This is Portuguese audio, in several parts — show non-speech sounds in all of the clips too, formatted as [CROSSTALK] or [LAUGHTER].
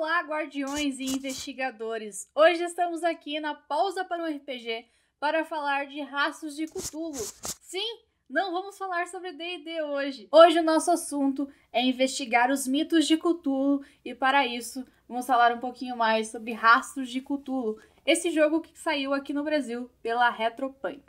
Olá, guardiões e investigadores! Hoje estamos aqui na pausa para um RPG para falar de rastros de Cthulhu. Sim, não vamos falar sobre D&D hoje. Hoje o nosso assunto é investigar os mitos de Cthulhu e para isso vamos falar um pouquinho mais sobre Rastros de Cthulhu, esse jogo que saiu aqui no Brasil pela Retropunk.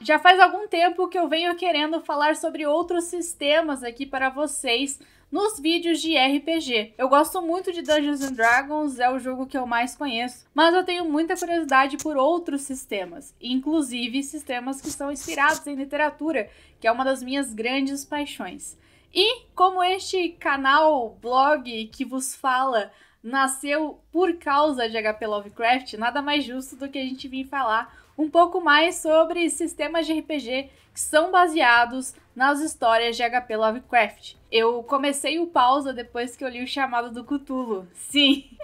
Já faz algum tempo que eu venho querendo falar sobre outros sistemas aqui para vocês, nos vídeos de RPG. Eu gosto muito de Dungeons and Dragons, é o jogo que eu mais conheço, mas eu tenho muita curiosidade por outros sistemas, inclusive sistemas que são inspirados em literatura, que é uma das minhas grandes paixões. E como este canal, blog que vos fala nasceu por causa de HP Lovecraft, nada mais justo do que a gente vir falar um pouco mais sobre sistemas de RPG que são baseados nas histórias de HP Lovecraft. Eu comecei o pausa depois que eu li o Chamado do Cthulhu. Sim. [LAUGHS]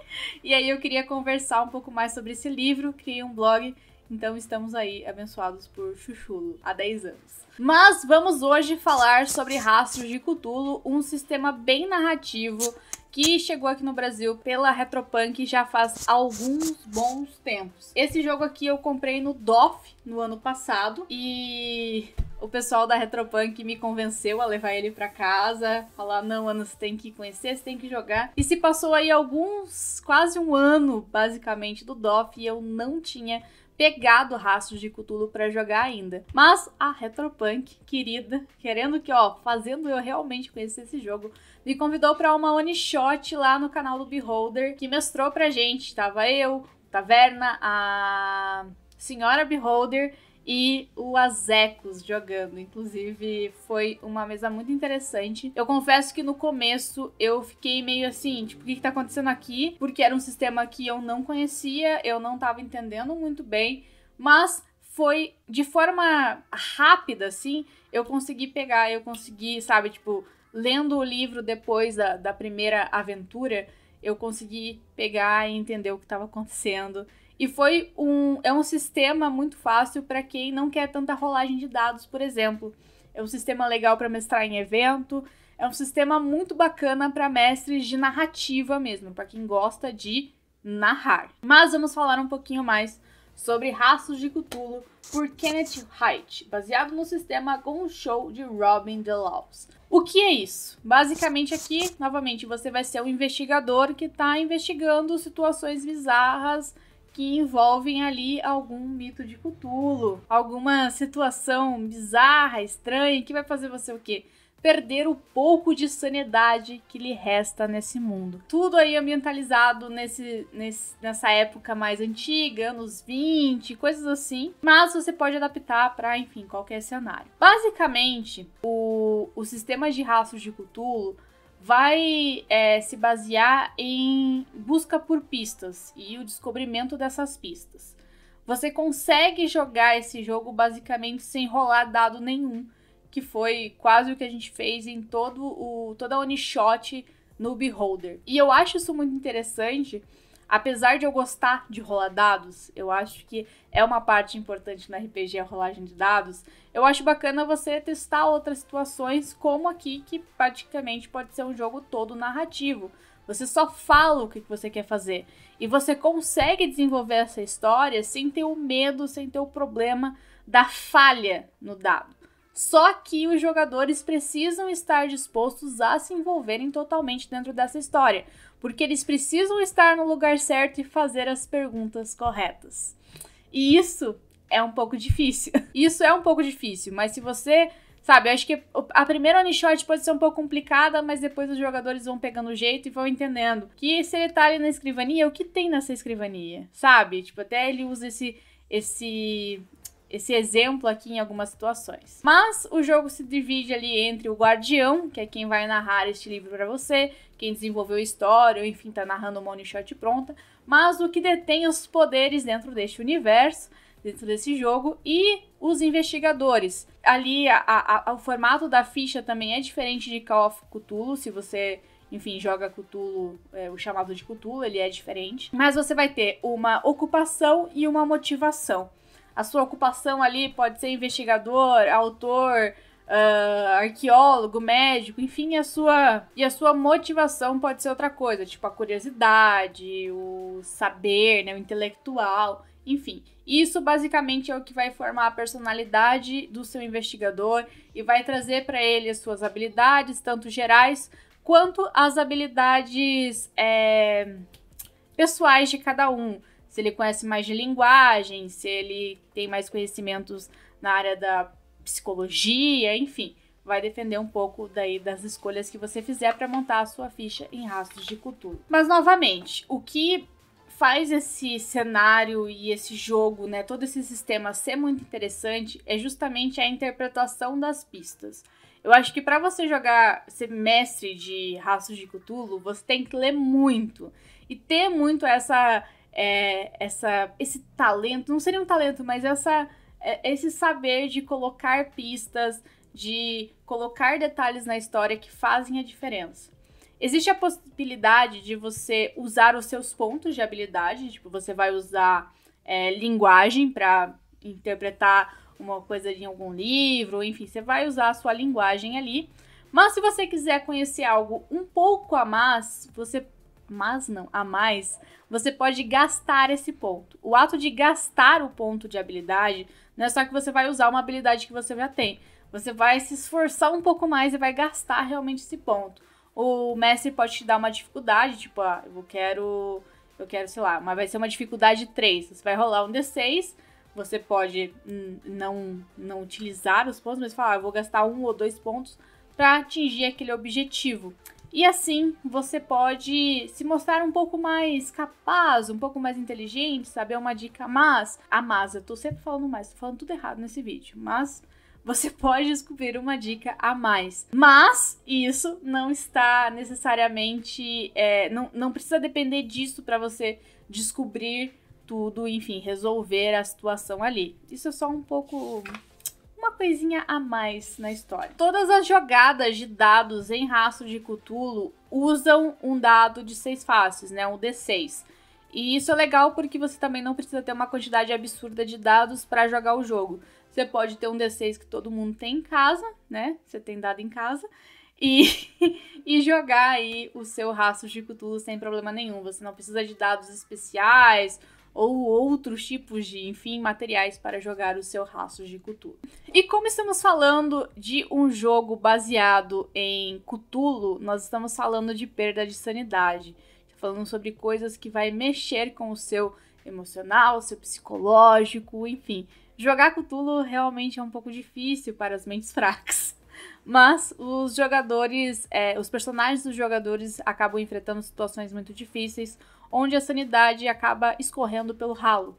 E aí eu queria conversar um pouco mais sobre esse livro, criei um blog então estamos aí abençoados por Chuchulo há 10 anos. Mas vamos hoje falar sobre Rastros de Cthulhu, um sistema bem narrativo que chegou aqui no Brasil pela Retropunk já faz alguns bons tempos. Esse jogo aqui eu comprei no DOF no ano passado e o pessoal da Retropunk me convenceu a levar ele para casa, falar: "Não, Ana, você tem que conhecer, você tem que jogar". E se passou aí alguns, quase um ano, basicamente do DOF e eu não tinha pegado Rastros de Cthulhu para jogar ainda. Mas a Retropunk, querida, querendo que, ó, fazendo eu realmente conhecer esse jogo, me convidou para uma one shot lá no canal do Beholder, que mestrou pra gente. Tava eu, Taverna, a senhora Beholder e o Azecos jogando. Inclusive, foi uma mesa muito interessante. Eu confesso que no começo eu fiquei meio assim, tipo, o que, que tá acontecendo aqui? Porque era um sistema que eu não conhecia, eu não tava entendendo muito bem, mas foi de forma rápida, assim, eu consegui pegar, eu consegui, sabe, tipo, lendo o livro depois da, da primeira aventura, eu consegui pegar e entender o que estava acontecendo. E foi um é um sistema muito fácil para quem não quer tanta rolagem de dados, por exemplo. É um sistema legal para mestrar em evento, é um sistema muito bacana para mestres de narrativa mesmo, para quem gosta de narrar. Mas vamos falar um pouquinho mais sobre Raços de Cthulhu por Kenneth Haidt, baseado no sistema Show de Robin DeLaws. O que é isso? Basicamente aqui, novamente, você vai ser um investigador que está investigando situações bizarras que envolvem ali algum mito de Cthulhu, alguma situação bizarra, estranha, que vai fazer você o quê? Perder o pouco de sanidade que lhe resta nesse mundo. Tudo aí ambientalizado nesse, nesse, nessa época mais antiga, anos 20, coisas assim. Mas você pode adaptar para, enfim, qualquer cenário. Basicamente, o, o sistema de rastros de Cthulhu vai é, se basear em busca por pistas e o descobrimento dessas pistas. Você consegue jogar esse jogo basicamente sem rolar dado nenhum, que foi quase o que a gente fez em todo o toda a one shot no Beholder. E eu acho isso muito interessante Apesar de eu gostar de rolar dados, eu acho que é uma parte importante no RPG a rolagem de dados. Eu acho bacana você testar outras situações, como aqui, que praticamente pode ser um jogo todo narrativo. Você só fala o que você quer fazer. E você consegue desenvolver essa história sem ter o medo, sem ter o problema da falha no dado. Só que os jogadores precisam estar dispostos a se envolverem totalmente dentro dessa história, porque eles precisam estar no lugar certo e fazer as perguntas corretas. E isso é um pouco difícil. [LAUGHS] Isso é um pouco difícil, mas se você Sabe, eu acho que a primeira one shot pode ser um pouco complicada, mas depois os jogadores vão pegando o jeito e vão entendendo. Que se ele tá ali na escrivania, o que tem nessa escrivania? Sabe? Tipo, até ele usa esse esse esse exemplo aqui em algumas situações. Mas o jogo se divide ali entre o guardião, que é quem vai narrar este livro para você, quem desenvolveu a história, ou enfim, tá narrando uma one shot pronta, mas o que detém os poderes dentro deste universo, dentro desse jogo, e os investigadores. Ali a, a, o formato da ficha também é diferente de Call of Cthulhu, se você enfim, joga Cthulhu, é, o chamado de Cthulhu, ele é diferente. Mas você vai ter uma ocupação e uma motivação a sua ocupação ali pode ser investigador, autor, uh, arqueólogo, médico, enfim, a sua e a sua motivação pode ser outra coisa, tipo a curiosidade, o saber, né, o intelectual, enfim. Isso basicamente é o que vai formar a personalidade do seu investigador e vai trazer para ele as suas habilidades, tanto gerais quanto as habilidades é, pessoais de cada um se ele conhece mais de linguagem, se ele tem mais conhecimentos na área da psicologia, enfim, vai depender um pouco daí das escolhas que você fizer para montar a sua ficha em rastros de cultura. Mas novamente, o que faz esse cenário e esse jogo, né, todo esse sistema ser muito interessante é justamente a interpretação das pistas. Eu acho que para você jogar ser mestre de Rastros de Cthulhu, você tem que ler muito e ter muito essa é, essa, esse talento, não seria um talento, mas essa, é, esse saber de colocar pistas, de colocar detalhes na história que fazem a diferença. Existe a possibilidade de você usar os seus pontos de habilidade, tipo, você vai usar é, linguagem para interpretar uma coisa em algum livro, enfim, você vai usar a sua linguagem ali. Mas se você quiser conhecer algo um pouco a mais, você mas não a mais, você pode gastar esse ponto. O ato de gastar o ponto de habilidade não é só que você vai usar uma habilidade que você já tem. Você vai se esforçar um pouco mais e vai gastar realmente esse ponto. O mestre pode te dar uma dificuldade, tipo, ah, eu quero. Eu quero, sei lá, mas vai ser uma dificuldade 3. Você vai rolar um D6, você pode não, não utilizar os pontos, mas falar, ah, eu vou gastar um ou dois pontos para atingir aquele objetivo. E assim você pode se mostrar um pouco mais capaz, um pouco mais inteligente, sabe? É uma dica, mais, a ah, mais, eu tô sempre falando mais, tô falando tudo errado nesse vídeo, mas você [LAUGHS] pode descobrir uma dica a mais. Mas isso não está necessariamente. É, não, não precisa depender disso para você descobrir tudo, enfim, resolver a situação ali. Isso é só um pouco uma coisinha a mais na história. Todas as jogadas de dados em Rastro de Cthulhu usam um dado de seis faces, né? Um D6. E isso é legal porque você também não precisa ter uma quantidade absurda de dados para jogar o jogo. Você pode ter um D6 que todo mundo tem em casa, né? Você tem dado em casa. E, [LAUGHS] e jogar aí o seu rastro de Cthulhu sem problema nenhum. Você não precisa de dados especiais ou outros tipos de, enfim, materiais para jogar os seus rastros de Cthulhu. E como estamos falando de um jogo baseado em Cthulhu, nós estamos falando de perda de sanidade. Tá falando sobre coisas que vai mexer com o seu emocional, seu psicológico, enfim. Jogar Cthulhu realmente é um pouco difícil para as mentes fracas. Mas os jogadores, é, os personagens dos jogadores acabam enfrentando situações muito difíceis onde a sanidade acaba escorrendo pelo ralo.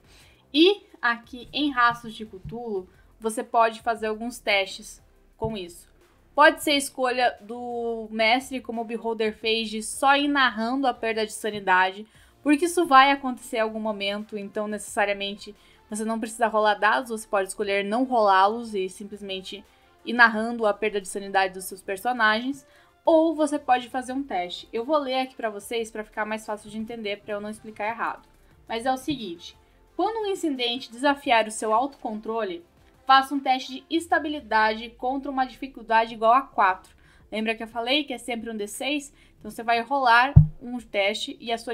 E aqui em Raços de Cthulhu, você pode fazer alguns testes com isso. Pode ser escolha do mestre, como o Beholder fez, de só ir narrando a perda de sanidade, porque isso vai acontecer em algum momento, então necessariamente você não precisa rolar dados, você pode escolher não rolá-los e simplesmente ir narrando a perda de sanidade dos seus personagens ou você pode fazer um teste. Eu vou ler aqui para vocês para ficar mais fácil de entender, para eu não explicar errado. Mas é o seguinte: quando um incidente desafiar o seu autocontrole, faça um teste de estabilidade contra uma dificuldade igual a 4. Lembra que eu falei que é sempre um D6? Então você vai rolar um teste e a sua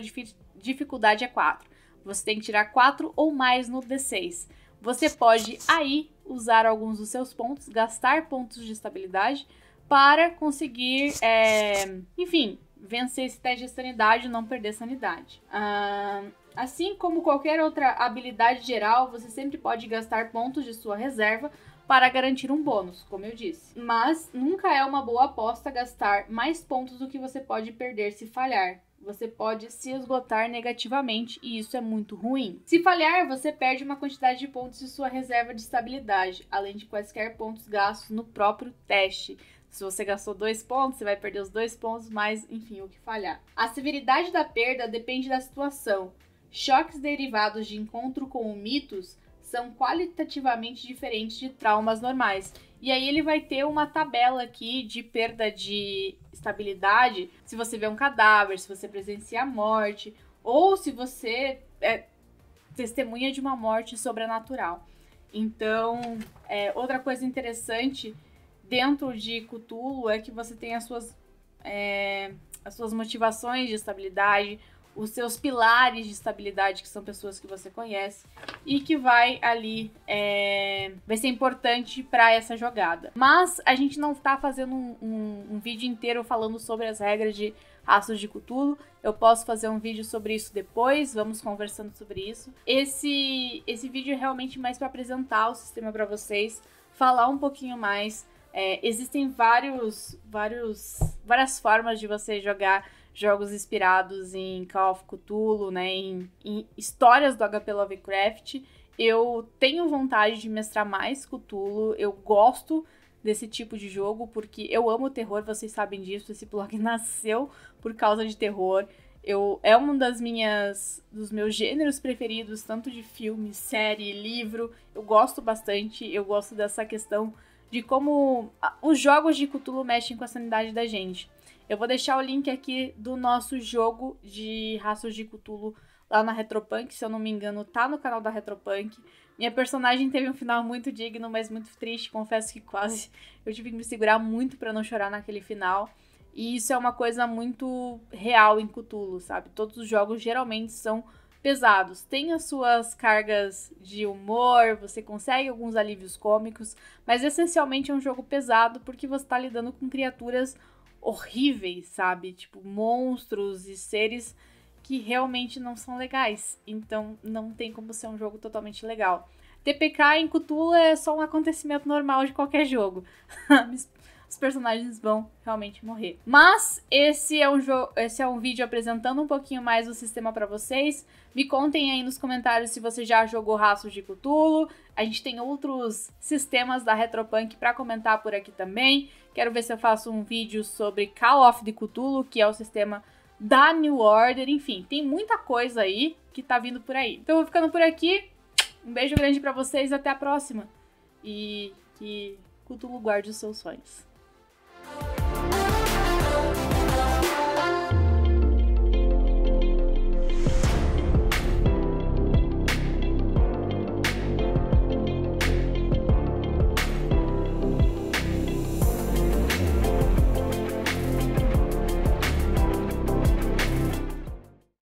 dificuldade é 4. Você tem que tirar 4 ou mais no D6. Você pode aí usar alguns dos seus pontos, gastar pontos de estabilidade para conseguir, é, enfim, vencer esse teste de sanidade e não perder sanidade. assim como qualquer outra habilidade geral, você sempre pode gastar pontos de sua reserva para garantir um bônus, como eu disse. Mas nunca é uma boa aposta gastar mais pontos do que você pode perder se falhar. Você pode se esgotar negativamente e isso é muito ruim. Se falhar, você perde uma quantidade de pontos de sua reserva de estabilidade, além de quaisquer pontos gastos no próprio teste. Se você gastou dois pontos, você vai perder os dois pontos, mas enfim, o que falhar. A severidade da perda depende da situação. Choques derivados de encontro com o mitos são qualitativamente diferentes de traumas normais. E aí ele vai ter uma tabela aqui de perda de estabilidade, se você vê um cadáver, se você presencia a morte, ou se você é testemunha de uma morte sobrenatural. Então, é, outra coisa interessante dentro de Cthulhu é que você tem as suas, é, as suas motivações de estabilidade, os seus pilares de estabilidade, que são pessoas que você conhece, e que vai ali. É, vai ser importante para essa jogada. Mas a gente não tá fazendo um, um, um, vídeo inteiro falando sobre as regras de Raços de Cthulhu. Eu posso fazer um vídeo sobre isso depois, vamos conversando sobre isso. Esse, esse vídeo é realmente mais para apresentar o sistema para vocês, falar um pouquinho mais é, existem vários, vários, várias formas de você jogar jogos inspirados em Call of Cthulhu, né, em, em histórias do HP Lovecraft. Eu tenho vontade de mestrar mais Cthulhu, eu gosto desse tipo de jogo porque eu amo terror, vocês sabem disso, esse blog [LAUGHS] nasceu por causa de terror. Eu, é um das minhas dos meus gêneros preferidos, tanto de filme, série, livro. Eu gosto bastante, eu gosto dessa questão de como os jogos de Cthulhu mexem com a sanidade da gente. Eu vou deixar o link aqui do nosso jogo de raças de Cthulhu lá na Retropunk, se eu não me engano, tá no canal da Retropunk. Minha personagem teve um final muito digno, mas muito triste, confesso que quase [LAUGHS] eu tive que me segurar muito para não chorar naquele final. E isso é uma coisa muito real em Cthulhu, sabe? Todos os jogos geralmente são pesados tem as suas cargas de humor, você consegue alguns alívios cômicos, mas essencialmente é um jogo pesado porque você está lidando com criaturas horríveis, sabe? Tipo, monstros e seres que realmente não são legais. Então, não tem como ser um jogo totalmente legal. TPK em Cthulhu é só um acontecimento normal de qualquer jogo. [LAUGHS] os personagens vão realmente morrer. Mas esse é um jogo, esse é um vídeo apresentando um pouquinho mais o sistema para vocês. Me contem aí nos comentários se você já jogou Raços de Cthulhu. A gente tem outros sistemas da Retropunk para comentar por aqui também. Quero ver se eu faço um vídeo sobre Call of the Cthulhu, que é o sistema da New Order, enfim, tem muita coisa aí que tá vindo por aí. Então eu vou ficando por aqui. Um beijo grande para vocês, até a próxima. E que Cthulhu guarde os seus sonhos. you.